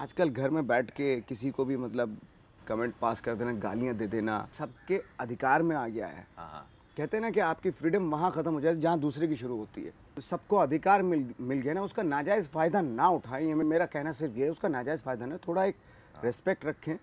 आजकल घर में बैठ के किसी को भी मतलब कमेंट पास कर देना गालियाँ दे देना सबके अधिकार में आ गया है हाँ, हाँ। कहते हैं ना कि आपकी फ्रीडम वहाँ ख़त्म हो जाए जहाँ दूसरे की शुरू होती है तो सबको अधिकार मिल मिल गया ना उसका नाजायज़ फ़ायदा ना उठाएं ये मेरा कहना सिर्फ ये है उसका नाजायज़ फ़ायदा ना थोड़ा एक रेस्पेक्ट रखें